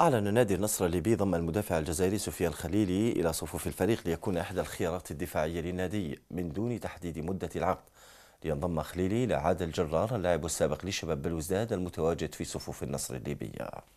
أعلن نادي النصر الليبي ضم المدافع الجزائري سفيان الخليلي إلى صفوف الفريق ليكون إحدى الخيارات الدفاعية للنادي من دون تحديد مدة العقد لينضم خليلي لعادل الجرار اللاعب السابق لشباب بلوزداد المتواجد في صفوف النصر الليبية